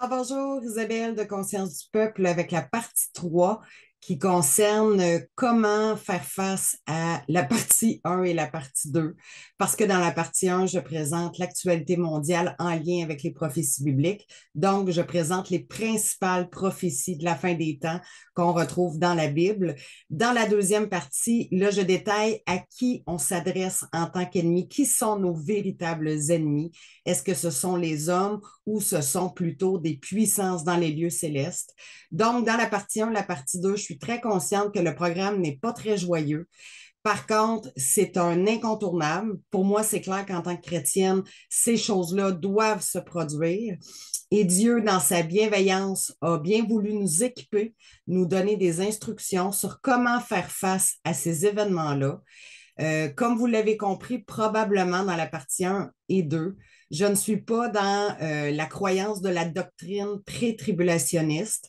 Ah, bonjour Isabelle de Conscience du Peuple avec la partie 3 qui concerne euh, comment faire face à la partie 1 et la partie 2. Parce que dans la partie 1, je présente l'actualité mondiale en lien avec les prophéties bibliques. Donc, je présente les principales prophéties de la fin des temps qu'on retrouve dans la Bible. Dans la deuxième partie, là, je détaille à qui on s'adresse en tant qu'ennemi, qui sont nos véritables ennemis est-ce que ce sont les hommes ou ce sont plutôt des puissances dans les lieux célestes? Donc, dans la partie 1, la partie 2, je suis très consciente que le programme n'est pas très joyeux. Par contre, c'est un incontournable. Pour moi, c'est clair qu'en tant que chrétienne, ces choses-là doivent se produire. Et Dieu, dans sa bienveillance, a bien voulu nous équiper, nous donner des instructions sur comment faire face à ces événements-là. Euh, comme vous l'avez compris probablement dans la partie 1 et 2, je ne suis pas dans euh, la croyance de la doctrine pré-tribulationniste.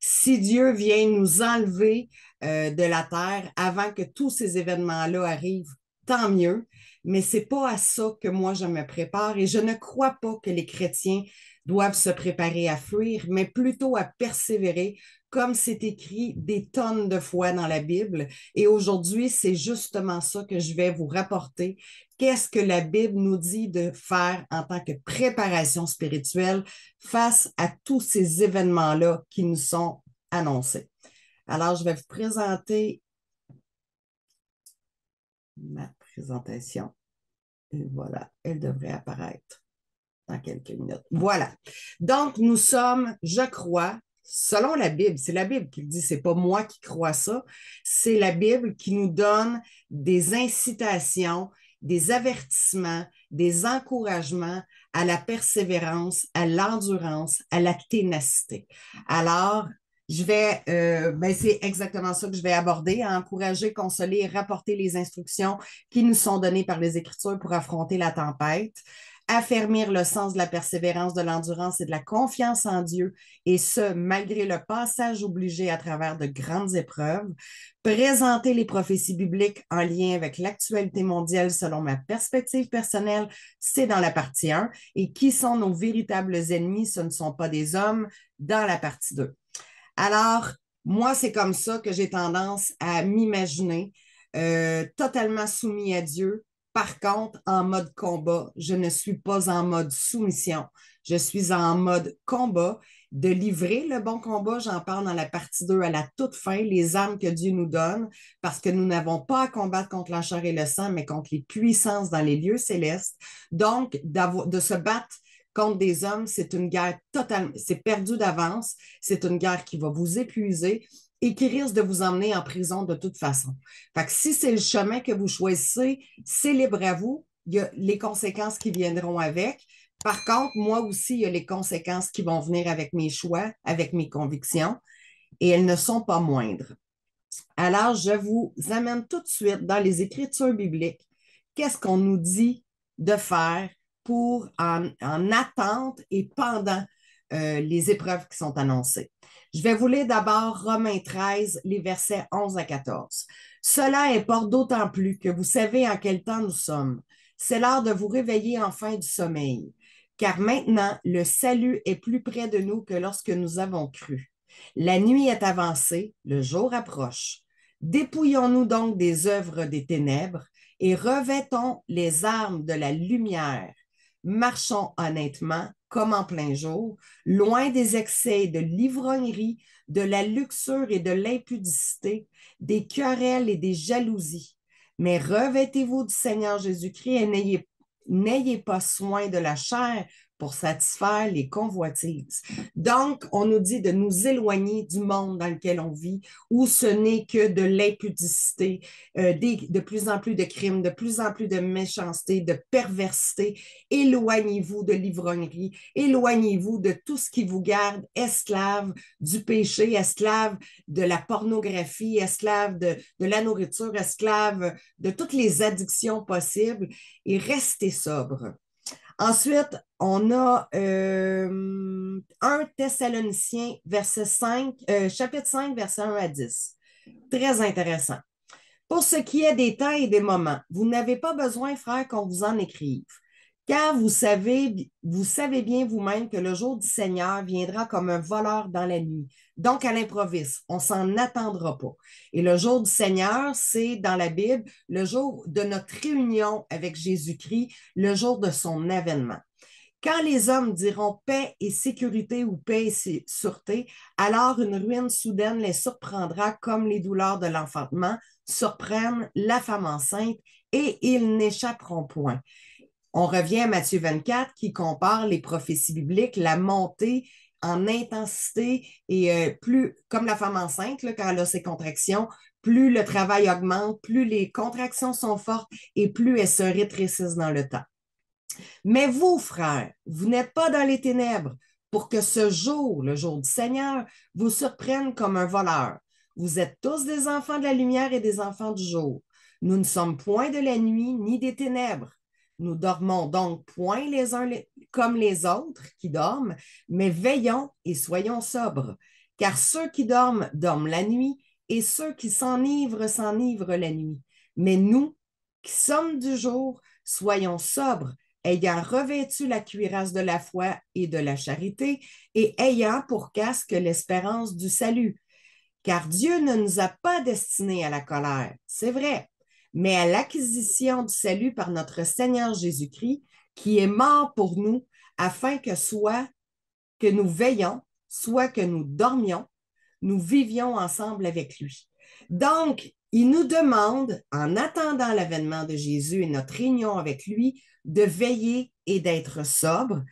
Si Dieu vient nous enlever euh, de la terre avant que tous ces événements-là arrivent, tant mieux. Mais c'est pas à ça que moi je me prépare et je ne crois pas que les chrétiens doivent se préparer à fuir, mais plutôt à persévérer, comme c'est écrit des tonnes de fois dans la Bible. Et aujourd'hui, c'est justement ça que je vais vous rapporter. Qu'est-ce que la Bible nous dit de faire en tant que préparation spirituelle face à tous ces événements-là qui nous sont annoncés? Alors, je vais vous présenter ma présentation. Et voilà, elle devrait apparaître dans quelques minutes. Voilà. Donc, nous sommes, je crois, selon la Bible, c'est la Bible qui le dit, c'est pas moi qui crois ça, c'est la Bible qui nous donne des incitations, des avertissements, des encouragements à la persévérance, à l'endurance, à la ténacité. Alors, je vais, euh, ben, c'est exactement ça que je vais aborder, encourager, consoler et rapporter les instructions qui nous sont données par les Écritures pour affronter la tempête affermir le sens de la persévérance, de l'endurance et de la confiance en Dieu, et ce, malgré le passage obligé à travers de grandes épreuves, présenter les prophéties bibliques en lien avec l'actualité mondiale selon ma perspective personnelle, c'est dans la partie 1, et qui sont nos véritables ennemis, ce ne sont pas des hommes, dans la partie 2. Alors, moi, c'est comme ça que j'ai tendance à m'imaginer euh, totalement soumis à Dieu, par contre, en mode combat, je ne suis pas en mode soumission. Je suis en mode combat, de livrer le bon combat. J'en parle dans la partie 2 à la toute fin, les armes que Dieu nous donne, parce que nous n'avons pas à combattre contre la chair et le sang, mais contre les puissances dans les lieux célestes. Donc, de se battre contre des hommes, c'est une guerre totalement, c'est perdu d'avance, c'est une guerre qui va vous épuiser, et qui risque de vous emmener en prison de toute façon. Fait que si c'est le chemin que vous choisissez, c'est à vous. Il y a les conséquences qui viendront avec. Par contre, moi aussi, il y a les conséquences qui vont venir avec mes choix, avec mes convictions, et elles ne sont pas moindres. Alors, je vous amène tout de suite dans les Écritures bibliques. Qu'est-ce qu'on nous dit de faire pour en, en attente et pendant euh, les épreuves qui sont annoncées? Je vais vous lire d'abord Romains 13, les versets 11 à 14. Cela importe d'autant plus que vous savez en quel temps nous sommes. C'est l'heure de vous réveiller enfin du sommeil, car maintenant le salut est plus près de nous que lorsque nous avons cru. La nuit est avancée, le jour approche. Dépouillons-nous donc des œuvres des ténèbres et revêtons les armes de la lumière. Marchons honnêtement comme en plein jour, loin des excès, de l'ivrognerie, de la luxure et de l'impudicité, des querelles et des jalousies. Mais revêtez-vous du Seigneur Jésus-Christ et n'ayez, n'ayez pas soin de la chair, pour satisfaire les convoitises. Donc, on nous dit de nous éloigner du monde dans lequel on vit, où ce n'est que de l'impudicité, euh, de plus en plus de crimes, de plus en plus de méchanceté, de perversité. Éloignez-vous de l'ivrognerie, éloignez-vous de tout ce qui vous garde esclave du péché, esclave de la pornographie, esclave de, de la nourriture, esclave de toutes les addictions possibles et restez sobre. Ensuite, on a euh, 1 Thessaloniciens, verset 5, euh, chapitre 5, verset 1 à 10. Très intéressant. Pour ce qui est des temps et des moments, vous n'avez pas besoin, frère, qu'on vous en écrive, car vous savez, vous savez bien vous-même que le jour du Seigneur viendra comme un voleur dans la nuit, donc à l'improviste, on s'en attendra pas. Et le jour du Seigneur, c'est dans la Bible, le jour de notre réunion avec Jésus-Christ, le jour de son avènement. Quand les hommes diront paix et sécurité ou paix et sûreté, alors une ruine soudaine les surprendra comme les douleurs de l'enfantement surprennent la femme enceinte et ils n'échapperont point. On revient à Matthieu 24 qui compare les prophéties bibliques, la montée en intensité et euh, plus, comme la femme enceinte, quand elle a ses contractions, plus le travail augmente, plus les contractions sont fortes et plus elles se rétrécissent dans le temps. Mais vous, frères, vous n'êtes pas dans les ténèbres pour que ce jour, le jour du Seigneur, vous surprenne comme un voleur. Vous êtes tous des enfants de la lumière et des enfants du jour. Nous ne sommes point de la nuit ni des ténèbres. Nous dormons donc point les uns comme les autres qui dorment, mais veillons et soyons sobres, car ceux qui dorment dorment la nuit et ceux qui s'enivrent s'enivrent la nuit. Mais nous, qui sommes du jour, soyons sobres ayant revêtu la cuirasse de la foi et de la charité, et ayant pour casque l'espérance du salut. Car Dieu ne nous a pas destinés à la colère, c'est vrai, mais à l'acquisition du salut par notre Seigneur Jésus-Christ, qui est mort pour nous, afin que soit que nous veillions, soit que nous dormions, nous vivions ensemble avec lui. Donc, il nous demande, en attendant l'avènement de Jésus et notre réunion avec lui, de veiller et d'être sobre,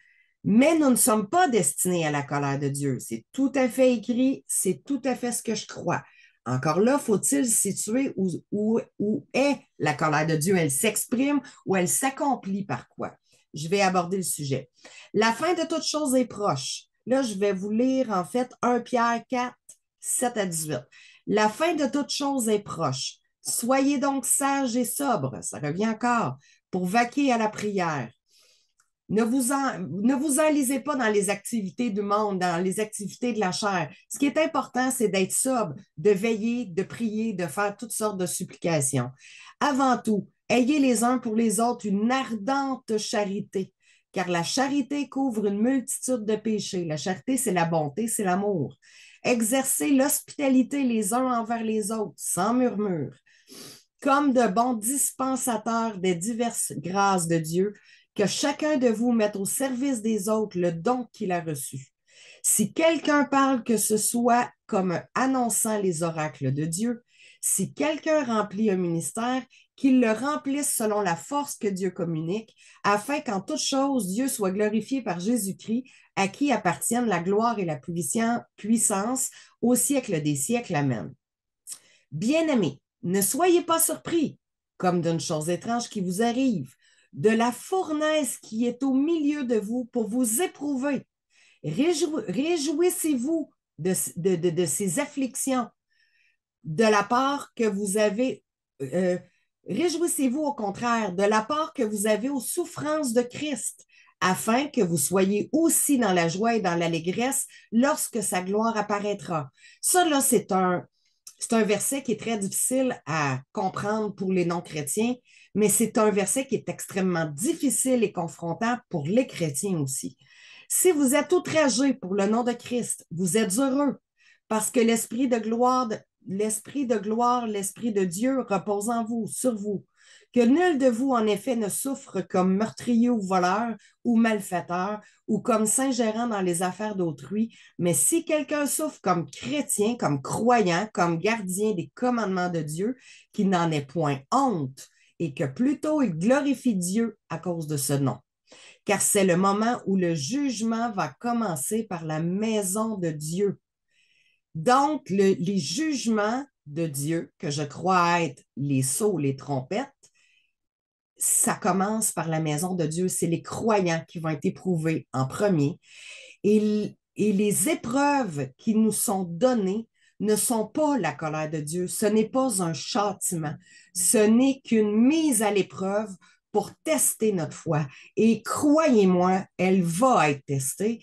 mais nous ne sommes pas destinés à la colère de Dieu. C'est tout à fait écrit, c'est tout à fait ce que je crois. Encore là, faut-il situer où, où, où, est la colère de Dieu? Elle s'exprime ou elle s'accomplit par quoi? Je vais aborder le sujet. La fin de toute chose est proche. Là, je vais vous lire en fait 1 Pierre 4, 7 à 18. La fin de toute chose est proche. Soyez donc sages et sobres, ça revient encore, pour vaquer à la prière. Ne vous, ne vous enlisez pas dans les activités du monde, dans les activités de la chair. Ce qui est important, c'est d'être sobre, de veiller, de prier, de faire toutes sortes de supplications. Avant tout, ayez les uns pour les autres une ardente charité, car la charité couvre une multitude de péchés. La charité, c'est la bonté, c'est l'amour exercer l'hospitalité les uns envers les autres, sans murmure, comme de bons dispensateurs des diverses grâces de Dieu, que chacun de vous mette au service des autres le don qu'il a reçu. Si quelqu'un parle, que ce soit comme annonçant les oracles de Dieu, si quelqu'un remplit un ministère, qu'il le remplisse selon la force que Dieu communique, afin qu'en toute chose, Dieu soit glorifié par Jésus-Christ, à qui appartiennent la gloire et la puissance au siècle des siècles. Amen. Bien-aimés, ne soyez pas surpris, comme d'une chose étrange qui vous arrive, de la fournaise qui est au milieu de vous pour vous éprouver. Réjouissez-vous de, ces afflictions de la part que vous avez. Euh, Réjouissez-vous au contraire de l'apport que vous avez aux souffrances de Christ, afin que vous soyez aussi dans la joie et dans l'allégresse lorsque sa gloire apparaîtra. Ça, c'est un, c'est un verset qui est très difficile à comprendre pour les non-chrétiens, mais c'est un verset qui est extrêmement difficile et confrontant pour les chrétiens aussi. Si vous êtes outragé pour le nom de Christ, vous êtes heureux parce que l'Esprit de gloire L'Esprit de gloire, l'Esprit de Dieu repose en vous, sur vous. Que nul de vous, en effet, ne souffre comme meurtrier ou voleur ou malfaiteur ou comme Saint-Gérant dans les affaires d'autrui, mais si quelqu'un souffre comme chrétien, comme croyant, comme gardien des commandements de Dieu, qu'il n'en ait point honte et que plutôt il glorifie Dieu à cause de ce nom. Car c'est le moment où le jugement va commencer par la maison de Dieu. Donc, les jugements de Dieu, que je crois être les sauts, les trompettes, ça commence par la maison de Dieu. C'est les croyants qui vont être éprouvés en premier. et les épreuves qui nous sont données ne sont pas la colère de Dieu. Ce n'est pas un châtiment. Ce n'est qu'une mise à l'épreuve pour tester notre foi. Et croyez-moi, elle va être testée.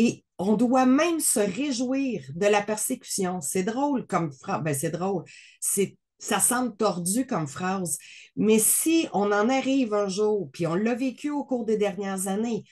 Et on doit même se réjouir de la persécution. C'est drôle comme phrase. Ben, c'est drôle. C'est ça semble tordu comme phrase, mais si on en arrive un jour, puis on l'a vécu au cours des dernières années,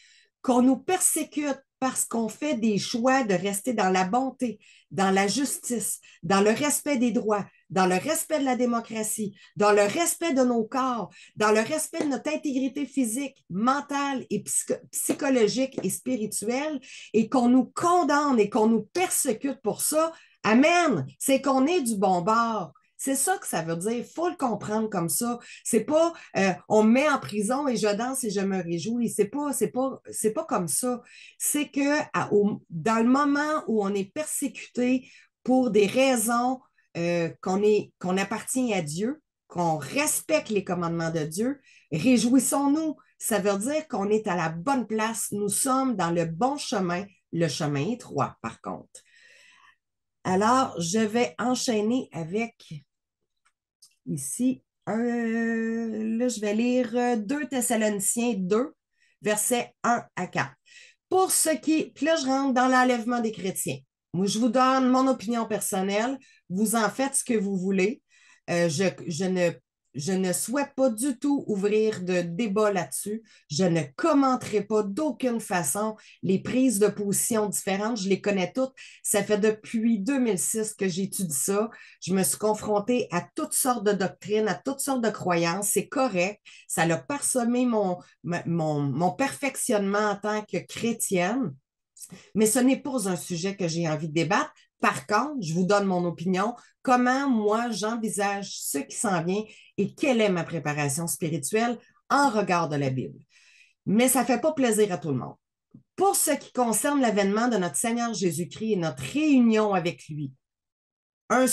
qu'on nous persécute parce qu'on fait des choix de rester dans la bonté, dans la justice, dans le respect des droits, dans le respect de la démocratie, dans le respect de nos corps, dans le respect de notre intégrité physique, mentale et psychologique et spirituelle, et qu'on nous condamne et qu'on nous persécute pour ça, Amen, c'est qu'on est du bon bord. C'est ça que ça veut dire. Il faut le comprendre comme ça. C'est pas euh, on me met en prison et je danse et je me réjouis. C'est pas, c'est pas, c'est pas comme ça. C'est que à, dans le moment où on est persécuté pour des raisons euh, qu'on appartient à Dieu, qu'on respecte les commandements de Dieu, réjouissons-nous. Ça veut dire qu'on est à la bonne place. Nous sommes dans le bon chemin, le chemin étroit, par contre. Alors, je vais enchaîner avec ici. Euh, je vais lire 2 euh, Thessaloniciens 2, versets 1 à 4. Pour ce qui. Puis là, je rentre dans l'enlèvement des chrétiens. Moi, je vous donne mon opinion personnelle. Vous en faites ce que vous voulez. Euh, je, ne, souhaite pas du tout ouvrir de débat là-dessus. Je ne commenterai pas d'aucune façon les prises de position différentes. Je les connais toutes. Ça fait depuis 2006 que j'étudie ça. Je me suis confrontée à toutes sortes de doctrines, à toutes sortes de croyances. C'est correct. Ça a parsemé mon perfectionnement en tant que chrétienne. Mais ce n'est pas un sujet que j'ai envie de débattre. Par contre, je vous donne mon opinion, comment moi j'envisage ce qui s'en vient et quelle est ma préparation spirituelle en regard de la Bible. Mais ça ne fait pas plaisir à tout le monde. Pour ce qui concerne l'avènement de notre Seigneur Jésus-Christ et notre réunion avec lui, un,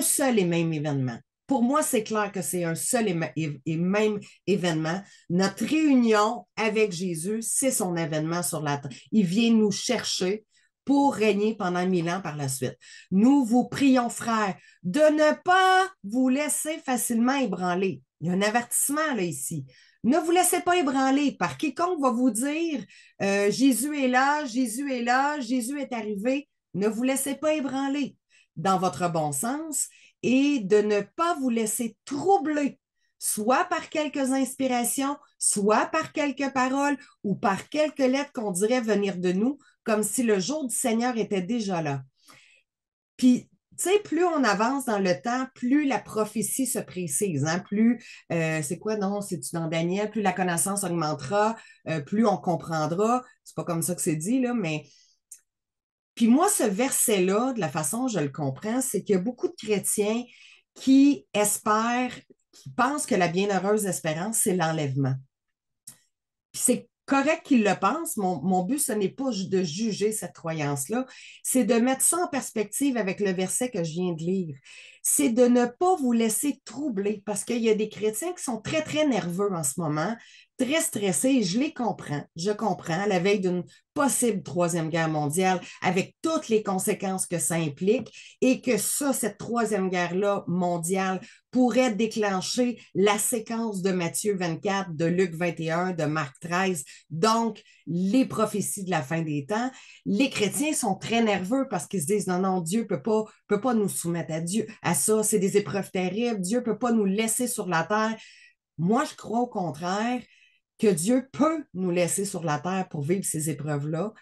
seul et même événement. Pour moi, c'est clair que c'est un seul et même événement. Notre réunion avec Jésus, c'est son événement sur la terre. Il vient nous chercher, pour régner pendant mille ans par la suite. Nous vous prions, frères, de ne pas vous laisser facilement ébranler. Il y a un avertissement là ici. Ne vous laissez pas ébranler par quiconque va vous dire euh, Jésus est là, Jésus est là, Jésus est arrivé. Ne vous laissez pas ébranler dans votre bon sens et de ne pas vous laisser troubler, soit par quelques inspirations, soit par quelques paroles ou par quelques lettres qu'on dirait venir de nous comme si le jour du Seigneur était déjà là. Puis, tu sais, plus on avance dans le temps, plus la prophétie se précise, hein, plus, euh, c'est quoi, non, c'est-tu dans Daniel, plus la connaissance augmentera, euh, plus on comprendra. C'est pas comme ça que c'est dit, là, mais. Puis moi, ce verset-là, de la façon dont je le comprends, c'est qu'il y a beaucoup de chrétiens qui espèrent, qui pensent que la bienheureuse espérance, c'est l'enlèvement. Puis c'est correct qu'il le pense. Mon, mon but, ce n'est pas de juger cette croyance-là, c'est de mettre ça en perspective avec le verset que je viens de lire c'est de ne pas vous laisser troubler parce qu'il y a des chrétiens qui sont très, très nerveux en ce moment, très stressés, je les comprends. Je comprends, la veille d'une possible troisième guerre mondiale, avec toutes les conséquences que ça implique, et que ça, cette troisième guerre-là mondiale pourrait déclencher la séquence de Matthieu 24, de Luc 21, de Marc 13. Donc, les prophéties de la fin des temps, les chrétiens sont très nerveux parce qu'ils se disent non, non, Dieu ne peut pas, peut pas nous soumettre à Dieu, à ça, c'est des épreuves terribles, Dieu ne peut pas nous laisser sur la terre. Moi, je crois au contraire que Dieu peut nous laisser sur la terre pour vivre ces épreuves-là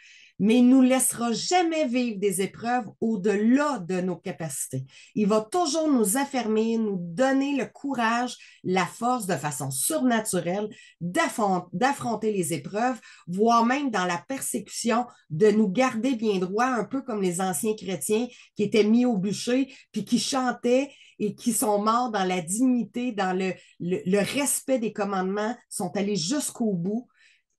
mais il ne nous laissera jamais vivre des épreuves au-delà de nos capacités. Il va toujours nous affirmer, nous donner le courage, la force de façon surnaturelle d'affronter les épreuves, voire même dans la persécution, de nous garder bien droit, un peu comme les anciens chrétiens qui étaient mis au bûcher, puis qui chantaient et qui sont morts dans la dignité, dans le respect des commandements, sont allés jusqu'au bout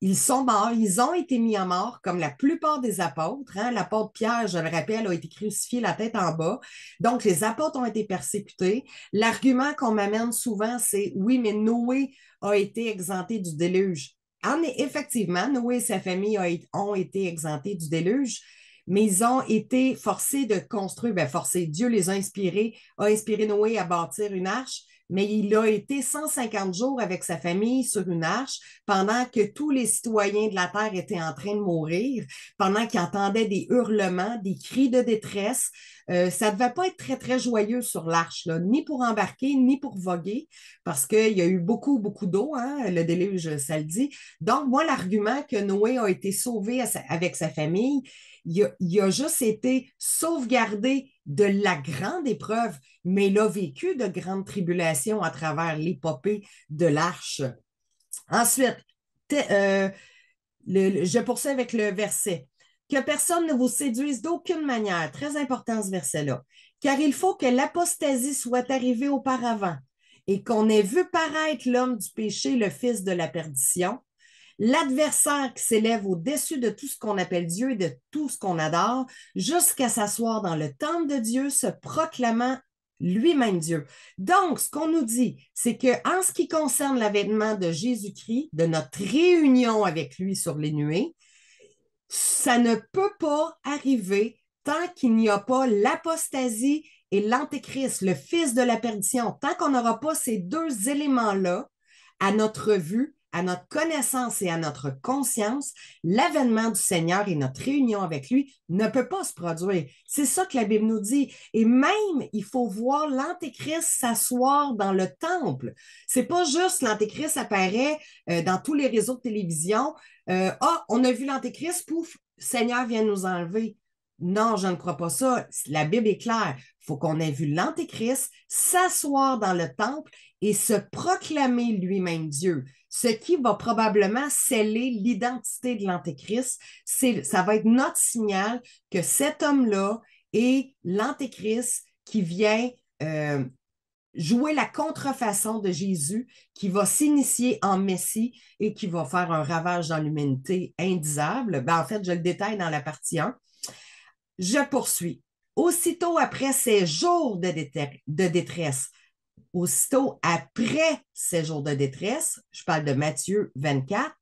ils sont morts, ils ont été mis à mort, comme la plupart des apôtres. Hein. L'apôtre Pierre, je le rappelle, a été crucifié la tête en bas. Donc, les apôtres ont été persécutés. L'argument qu'on m'amène souvent, c'est oui, mais Noé a été exempté du déluge. En, ah, effectivement, Noé et sa famille ont été exemptés du déluge, mais ils ont été forcés de construire, bien forcés, Dieu les a inspirés, a inspiré Noé à bâtir une arche, mais il a été 150 jours avec sa famille sur une arche pendant que tous les citoyens de la Terre étaient en train de mourir, pendant qu'il entendait des hurlements, des cris de détresse, euh, ça ne devait pas être très, très joyeux sur l'arche, ni pour embarquer, ni pour voguer, parce qu'il y a eu beaucoup, beaucoup d'eau, hein, le déluge, ça le dit. Donc, moi, l'argument que Noé a été sauvé avec sa famille, il a, juste été sauvegardé de la grande épreuve, mais il a vécu de grandes tribulations à travers l'épopée de l'arche. Ensuite, euh, je poursuis avec le verset que personne ne vous séduise d'aucune manière. Très important ce verset-là. Car il faut que l'apostasie soit arrivée auparavant et qu'on ait vu paraître l'homme du péché, le fils de la perdition, l'adversaire qui s'élève au-dessus de tout ce qu'on appelle Dieu et de tout ce qu'on adore, jusqu'à s'asseoir dans le temple de Dieu, se proclamant lui-même Dieu. Donc, ce qu'on nous dit, c'est que en ce qui concerne l'avènement de Jésus-Christ, de notre réunion avec lui sur les nuées, ça ne peut pas arriver tant qu'il n'y a pas l'apostasie et l'antéchrist, le fils de la perdition. Tant qu'on n'aura pas ces deux éléments-là à notre vue, à notre connaissance et à notre conscience, l'avènement du Seigneur et notre réunion avec lui ne peut pas se produire. C'est ça que la Bible nous dit. Et même, il faut voir l'Antéchrist s'asseoir dans le temple. C'est pas juste l'Antéchrist apparaît euh, dans tous les réseaux de télévision. Euh, ah, on a vu l'Antéchrist, pouf, Seigneur vient nous enlever. Non, je ne crois pas ça. La Bible est claire. Il faut qu'on ait vu l'Antéchrist s'asseoir dans le temple et se proclamer lui-même Dieu ce qui va probablement sceller l'identité de l'Antéchrist. Ça va être notre signal que cet homme-là est l'Antéchrist qui vient euh, jouer la contrefaçon de Jésus, qui va s'initier en Messie et qui va faire un ravage dans l'humanité indisable. Ben, en fait, je le détaille dans la partie 1. Je poursuis. Aussitôt après ces jours de détresse, aussitôt après ces jours de détresse, je parle de Matthieu 24,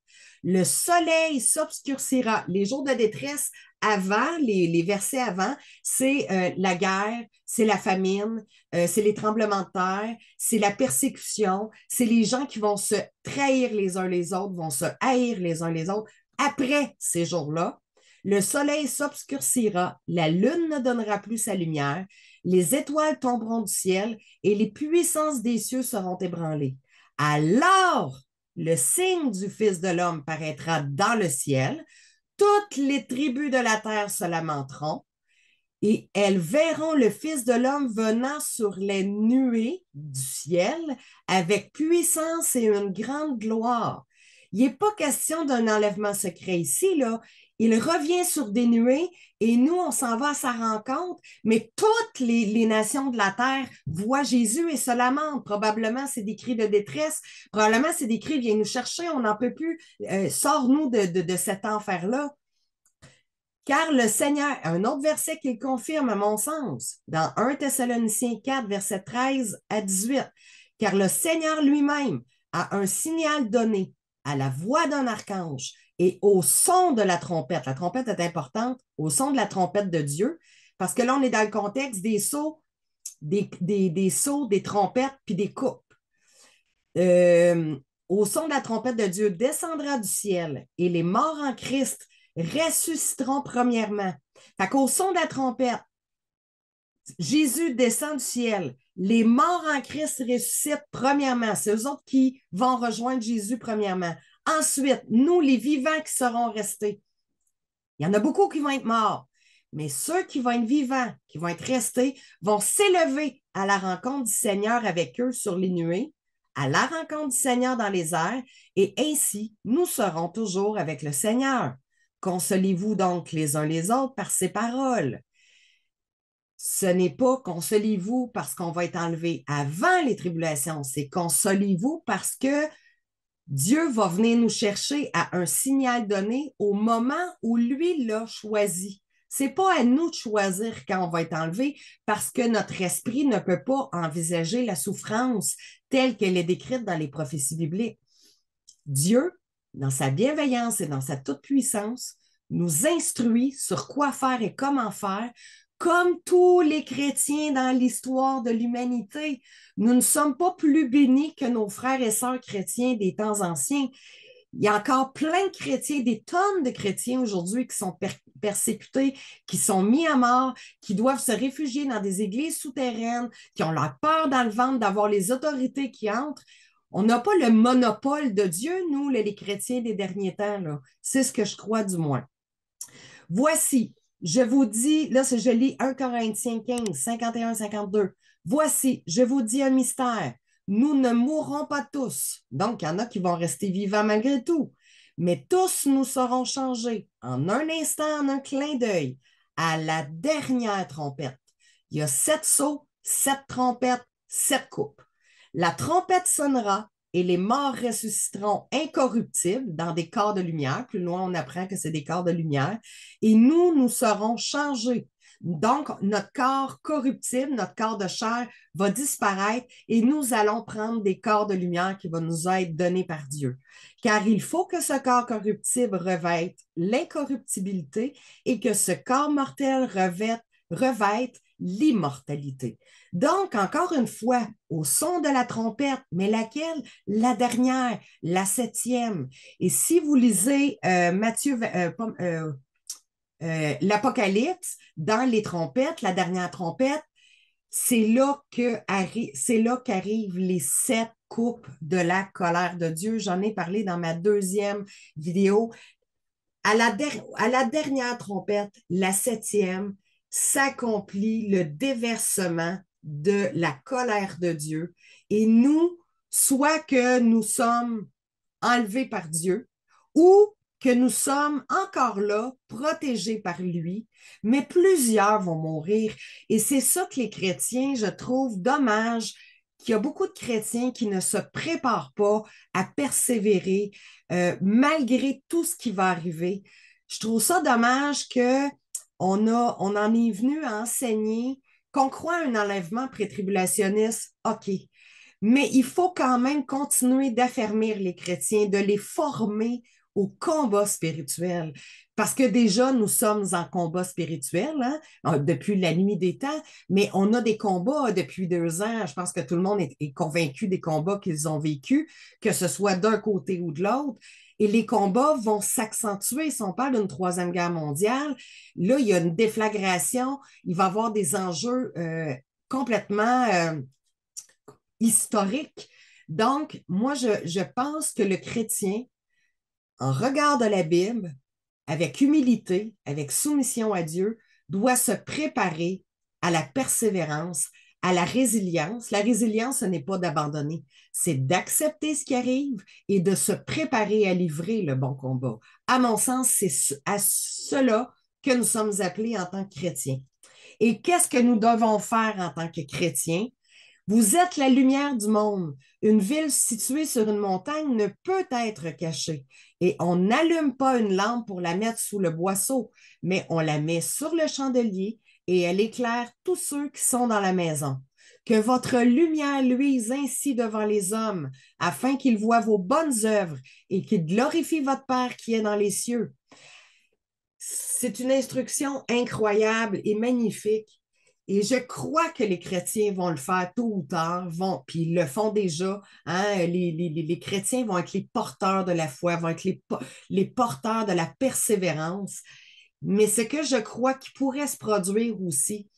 le soleil s'obscurcira. Les jours de détresse avant, les, versets avant, c'est euh, la guerre, c'est la famine, euh, c'est les tremblements de terre, c'est la persécution, c'est les gens qui vont se trahir les uns les autres, vont se haïr les uns les autres. Après ces jours-là, le soleil s'obscurcira, la lune ne donnera plus sa lumière, les étoiles tomberont du ciel et les puissances des cieux seront ébranlées. Alors, le signe du Fils de l'homme paraîtra dans le ciel, toutes les tribus de la terre se lamenteront, et elles verront le Fils de l'homme venant sur les nuées du ciel avec puissance et une grande gloire. Il n'est pas question d'un enlèvement secret ici, là. Il revient sur des nuées et nous, on s'en va à sa rencontre, mais toutes les, nations de la terre voient Jésus et se lamentent. Probablement, c'est des cris de détresse. Probablement, c'est des cris, viens nous chercher, on n'en peut plus. Euh, sors-nous de, cet enfer-là. Car le Seigneur, un autre verset qu'il confirme à mon sens, dans 1 Thessaloniciens 4, verset 13 à 18, car le Seigneur lui-même a un signal donné à la voix d'un archange et au son de la trompette. La trompette est importante, au son de la trompette de Dieu, parce que là, on est dans le contexte des sauts, des, sauts, des trompettes, puis des coupes. Euh, au son de la trompette de Dieu descendra du ciel et les morts en Christ ressusciteront premièrement. Fait qu'au son de la trompette, Jésus descend du ciel. Les morts en Christ ressuscitent premièrement. C'est eux autres qui vont rejoindre Jésus premièrement. Ensuite, nous, les vivants qui serons restés, il y en a beaucoup qui vont être morts, mais ceux qui vont être vivants, qui vont être restés, vont s'élever à la rencontre du Seigneur avec eux sur les nuées, à la rencontre du Seigneur dans les airs, et ainsi, nous serons toujours avec le Seigneur. Consolez-vous donc les uns les autres par ces paroles. Ce n'est pas consolez-vous parce qu'on va être enlevé avant les tribulations, c'est consolez-vous parce que Dieu va venir nous chercher à un signal donné au moment où lui l'a choisi. C'est pas à nous de choisir quand on va être enlevé parce que notre esprit ne peut pas envisager la souffrance telle qu'elle est décrite dans les prophéties bibliques. Dieu, dans sa bienveillance et dans sa toute-puissance, nous instruit sur quoi faire et comment faire comme tous les chrétiens dans l'histoire de l'humanité. Nous ne sommes pas plus bénis que nos frères et sœurs chrétiens des temps anciens. Il y a encore plein de chrétiens, des tonnes de chrétiens aujourd'hui qui sont persécutés, qui sont mis à mort, qui doivent se réfugier dans des églises souterraines, qui ont la peur dans le ventre d'avoir les autorités qui entrent. On n'a pas le monopole de Dieu, nous, les, chrétiens des derniers temps. C'est ce que je crois du moins. Voici, je vous dis, là, je lis 1 Corinthiens 15, 51, 52. Voici, je vous dis un mystère. Nous ne mourrons pas tous. Donc, il y en a qui vont rester vivants malgré tout. Mais tous nous serons changés en un instant, en un clin d'œil, à la dernière trompette. Il y a sept sauts, sept trompettes, sept coupes. La trompette sonnera et les morts ressusciteront incorruptibles dans des corps de lumière. Plus loin, on apprend que c'est des corps de lumière. Et nous, nous serons changés. Donc, notre corps corruptible, notre corps de chair va disparaître et nous allons prendre des corps de lumière qui vont nous être donnés par Dieu. Car il faut que ce corps corruptible revête l'incorruptibilité et que ce corps mortel revête, revête l'immortalité. Donc, encore une fois, au son de la trompette, mais laquelle? La dernière, la septième. Et si vous lisez euh, Matthieu, euh, euh, l'Apocalypse, dans les trompettes, la dernière trompette, c'est là qu'arrivent les sept coupes de la colère de Dieu. J'en ai parlé dans ma deuxième vidéo. à la dernière trompette, la septième, s'accomplit le déversement de la colère de Dieu. Et nous, soit que nous sommes enlevés par Dieu ou que nous sommes encore là, protégés par lui, mais plusieurs vont mourir. Et c'est ça que les chrétiens, je trouve dommage, qu'il y a beaucoup de chrétiens qui ne se préparent pas à persévérer euh, malgré tout ce qui va arriver. Je trouve ça dommage que on, a, on en est venu à enseigner qu'on croit un enlèvement prétribulationniste, OK. Mais il faut quand même continuer d'affermir les chrétiens, de les former au combat spirituel. Parce que déjà, nous sommes en combat spirituel hein, euh, depuis la nuit des temps, mais on a des combats euh, depuis deux ans. Je pense que tout le monde est, est convaincu des combats qu'ils ont vécus, que ce soit d'un côté ou de l'autre et les combats vont s'accentuer. Si on parle d'une troisième guerre mondiale, là, il y a une déflagration, il va y avoir des enjeux euh, complètement euh, historiques. Donc, moi, je, je pense que le chrétien, en regard de la Bible, avec humilité, avec soumission à Dieu, doit se préparer à la persévérance, à la résilience. La résilience, ce n'est pas d'abandonner, c'est d'accepter ce qui arrive et de se préparer à livrer le bon combat. À mon sens, c'est à cela que nous sommes appelés en tant que chrétiens. Et qu'est-ce que nous devons faire en tant que chrétiens? Vous êtes la lumière du monde. Une ville située sur une montagne ne peut être cachée. Et on n'allume pas une lampe pour la mettre sous le boisseau, mais on la met sur le chandelier et elle éclaire tous ceux qui sont dans la maison. Que votre lumière luise ainsi devant les hommes, afin qu'ils voient vos bonnes œuvres et qu'ils glorifient votre Père qui est dans les cieux. C'est une instruction incroyable et magnifique. Et je crois que les chrétiens vont le faire tôt ou tard, vont, puis ils le font déjà. Hein, les, chrétiens vont être les porteurs de la foi, vont être les porteurs de la persévérance. Mais ce que je crois qui pourrait se produire aussi,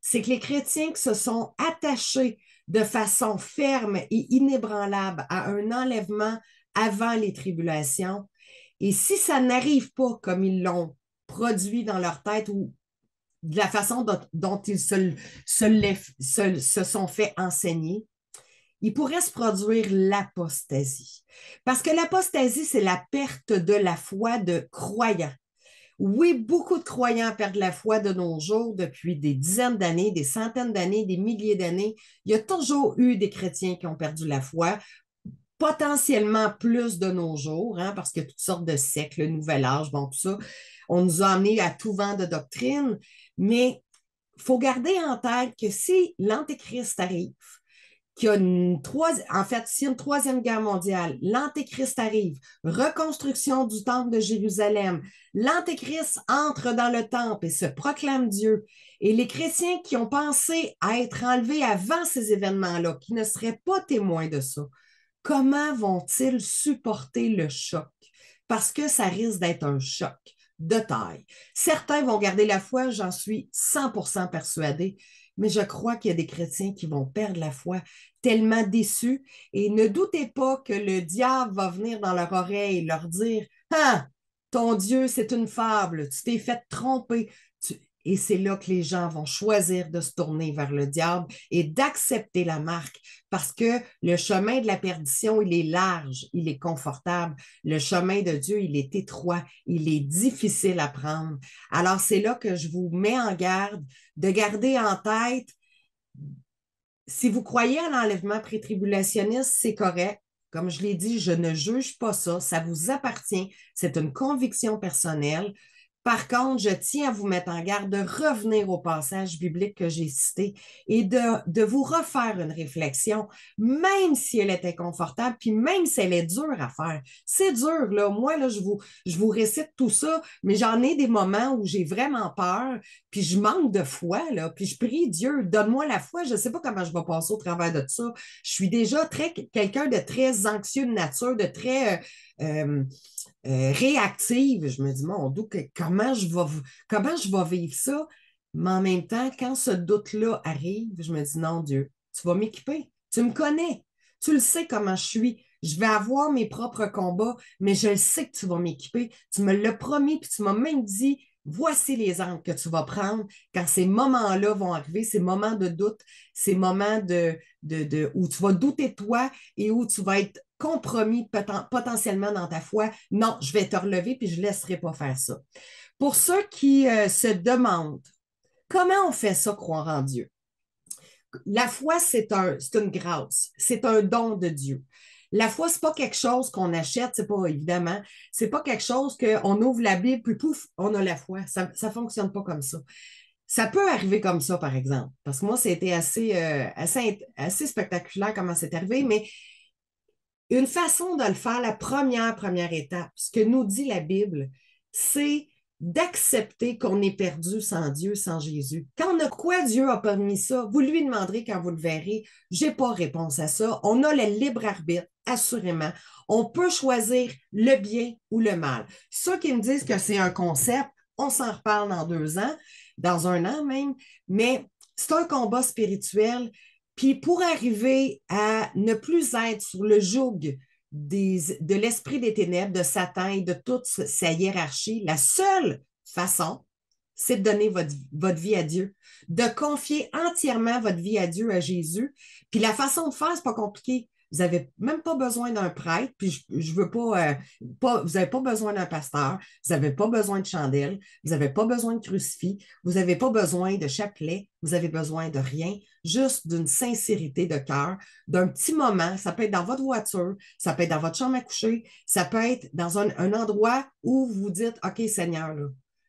c'est que les chrétiens qui se sont attachés de façon ferme et inébranlable à un enlèvement avant les tribulations, et si ça n'arrive pas comme ils l'ont produit dans leur tête ou de la façon dont, ils se, se sont fait enseigner, il pourrait se produire l'apostasie. Parce que l'apostasie, c'est la perte de la foi de croyants. Oui, beaucoup de croyants perdent la foi de nos jours depuis des dizaines d'années, des centaines d'années, des milliers d'années. Il y a toujours eu des chrétiens qui ont perdu la foi potentiellement plus de nos jours, hein, parce qu'il y a toutes sortes de siècles, le nouvel âge, bon, tout ça. On nous a amenés à tout vent de doctrine, mais il faut garder en tête que si l'Antéchrist arrive, une en fait, une troisième guerre mondiale, l'Antéchrist arrive, reconstruction du temple de Jérusalem, l'Antéchrist entre dans le temple et se proclame Dieu. Et les chrétiens qui ont pensé à être enlevés avant ces événements-là, qui ne seraient pas témoins de ça, comment vont-ils supporter le choc? Parce que ça risque d'être un choc de taille. Certains vont garder la foi, j'en suis 100% persuadée, mais je crois qu'il y a des chrétiens qui vont perdre la foi, tellement déçus, et ne doutez pas que le diable va venir dans leur oreille leur dire Ah, ton Dieu, c'est une fable, tu t'es fait tromper, et c'est là que les gens vont choisir de se tourner vers le diable et d'accepter la marque parce que le chemin de la perdition, il est large, il est confortable. Le chemin de Dieu, il est étroit, il est difficile à prendre. Alors c'est là que je vous mets en garde de garder en tête, si vous croyez à l'enlèvement prétribulationniste, c'est correct. Comme je l'ai dit, je ne juge pas ça, ça vous appartient, c'est une conviction personnelle. Par contre, je tiens à vous mettre en garde de revenir au passage biblique que j'ai cité et de, vous refaire une réflexion, même si elle est inconfortable, puis même si elle est dure à faire. C'est dur, là. Moi, là, je vous, je vous récite tout ça, mais j'en ai des moments où j'ai vraiment peur, puis je manque de foi, là, puis je prie Dieu, donne-moi la foi. Je ne sais pas comment je vais passer au travers de ça. Je suis déjà très quelqu'un de très anxieux de nature, de très euh, euh, euh réactive. Je me dis, mon Dieu, comment comment je vais, comment je vivre ça. Mais en même temps, quand ce doute-là arrive, je me dis, non, Dieu, tu vas m'équiper. Tu me connais. Tu le sais comment je suis. Je vais avoir mes propres combats, mais je sais que tu vas m'équiper. Tu me l'as promis, puis tu m'as même dit, voici les angles que tu vas prendre quand ces moments-là vont arriver, ces moments de doute, ces moments de, de, où tu vas douter de toi et où tu vas être compromis potentiellement dans ta foi. Non, je vais te relever puis je ne laisserai pas faire ça. Pour ceux qui euh, se demandent comment on fait ça, croire en Dieu, la foi, c'est une grâce, c'est un don de Dieu. La foi, c'est pas quelque chose qu'on achète, c'est pas évidemment. C'est pas quelque chose qu'on ouvre la Bible, puis pouf, on a la foi. Ça ne fonctionne pas comme ça. Ça peut arriver comme ça, par exemple. Parce que moi, c'était assez, euh, assez, spectaculaire comment c'est arrivé, mais une façon de le faire, la première, première étape, ce que nous dit la Bible, c'est d'accepter qu'on est perdu sans Dieu, sans Jésus. Quand on a quoi Dieu a permis ça, vous lui demanderez quand vous le verrez, Je n'ai pas réponse à ça. On a le libre arbitre assurément. On peut choisir le bien ou le mal. Ceux qui me disent que c'est un concept, on s'en reparle dans deux ans, dans un an même, mais c'est un combat spirituel. Puis pour arriver à ne plus être sur le joug de l'esprit des ténèbres, de Satan et de toute sa hiérarchie, la seule façon, c'est de donner votre, votre, vie à Dieu, de confier entièrement votre vie à Dieu, à Jésus. Puis la façon de faire, ce pas compliqué. Vous n'avez même pas besoin d'un prêtre, puis je, veux pas, euh, vous n'avez pas besoin d'un pasteur, vous n'avez pas besoin de chandelle, vous n'avez pas besoin de crucifix, vous n'avez pas besoin de chapelet, vous n'avez besoin de rien, juste d'une sincérité de cœur, d'un petit moment. Ça peut être dans votre voiture, ça peut être dans votre chambre à coucher, ça peut être dans un, endroit où vous dites, OK Seigneur, là,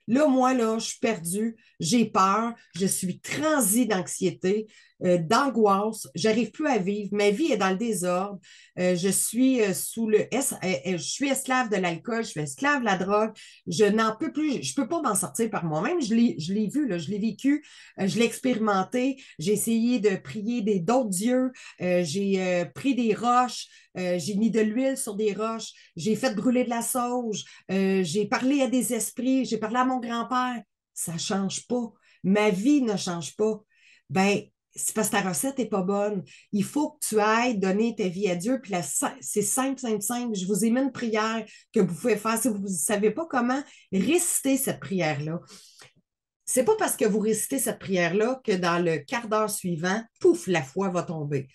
Là, moi, là, je suis perdue, j'ai peur, je suis transi d'anxiété, euh, d'angoisse. J'arrive plus à vivre. Ma vie est dans le désordre. Euh, je suis euh, sous le je suis esclave de l'alcool. Je suis esclave de la drogue. Je n'en peux plus. Je ne peux pas m'en sortir par moi-même. Je l'ai vu, je l'ai vécu. je l'ai expérimenté. J'ai essayé de prier des d'autres dieux. j'ai pris des roches. j'ai mis de l'huile sur des roches. J'ai fait brûler de la sauge. j'ai parlé à des esprits. J'ai parlé à mon grand-père ça ne change pas. Ma vie ne change pas. Ben, c'est parce que ta recette n'est pas bonne. Il faut que tu ailles donner ta vie à Dieu. Puis c'est simple, simple, simple. Je vous ai mis une prière que vous pouvez faire. Si vous ne savez pas comment, réciter cette prière-là. C'est pas parce que vous récitez cette prière-là que dans le quart d'heure suivant, pouf, la foi va tomber.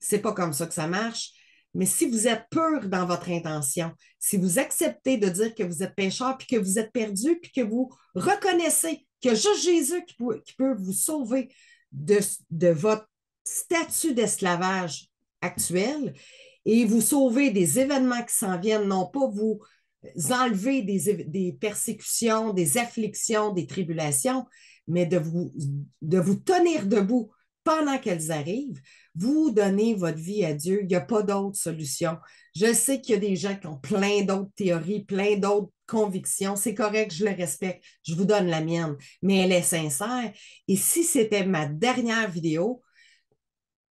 C'est pas comme ça que ça marche. Mais si vous êtes pur dans votre intention, si vous acceptez de dire que vous êtes pécheur, puis que vous êtes perdu, puis que vous reconnaissez que juste Jésus qui peut vous sauver, de, votre statut d'esclavage actuel et vous sauver des événements qui s'en viennent, non pas vous enlever des, persécutions, des afflictions, des tribulations, mais de vous, de vous tenir debout pendant qu'elles arrivent, vous donnez votre vie à Dieu. Il n'y a pas d'autre solution. Je sais qu'il y a des gens qui ont plein d'autres théories, plein d'autres convictions. C'est correct, je le respecte. Je vous donne la mienne, mais elle est sincère. Et si c'était ma dernière vidéo,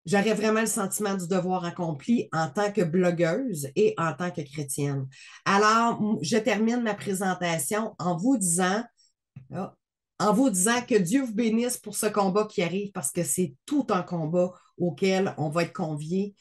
j'aurais vraiment le sentiment du devoir accompli en tant que blogueuse et en tant que chrétienne. Alors, je termine ma présentation en vous disant, oh, en vous disant que Dieu vous bénisse pour ce combat qui arrive parce que c'est tout un combat auquel on va être convié.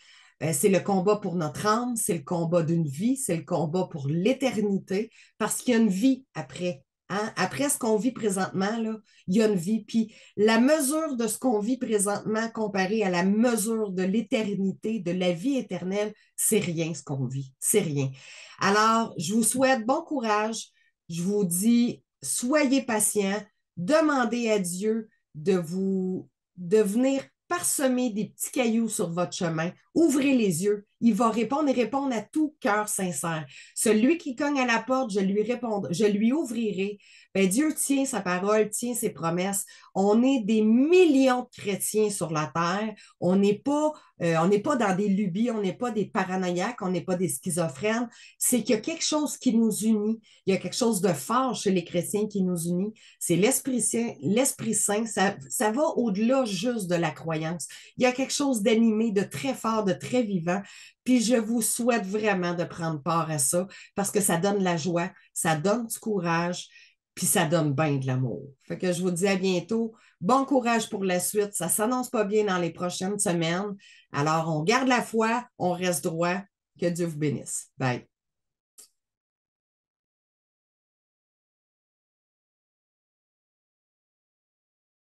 Euh, c'est le combat pour notre âme, c'est le combat d'une vie, c'est le combat pour l'éternité, parce qu'il y a une vie après. Hein. Après ce qu'on vit présentement, là, il y a une vie. Puis la mesure de ce qu'on vit présentement comparée à la mesure de l'éternité, de la vie éternelle, c'est rien ce qu'on vit. C'est rien. Alors, je vous souhaite bon courage. Je vous dis, soyez patients, demandez à Dieu de vous de venir parsemer des petits cailloux sur votre chemin Ouvrez les yeux. Il va répondre et répondre à tout cœur sincère. Celui qui cogne à la porte, je lui répondrai, je lui ouvrirai. Ben, Dieu tient sa parole, tient ses promesses. On est des millions de chrétiens sur la terre. On n'est pas, euh, on n'est pas dans des lubies, on n'est pas des paranoïaques, on n'est pas des schizophrènes. C'est qu'il y a quelque chose qui nous unit. Il y a quelque chose de fort chez les chrétiens qui nous unit. C'est l'Esprit Saint. L'Esprit Saint, ça, ça va au-delà juste de la croyance. Il y a quelque chose d'animé, de très fort de très vivant. Puis je vous souhaite vraiment de prendre part à ça parce que ça donne la joie, ça donne du courage, puis ça donne bien de l'amour. Fait que je vous dis à bientôt. Bon courage pour la suite. Ça s'annonce pas bien dans les prochaines semaines. Alors, on garde la foi, on reste droit. Que Dieu vous bénisse. Bye.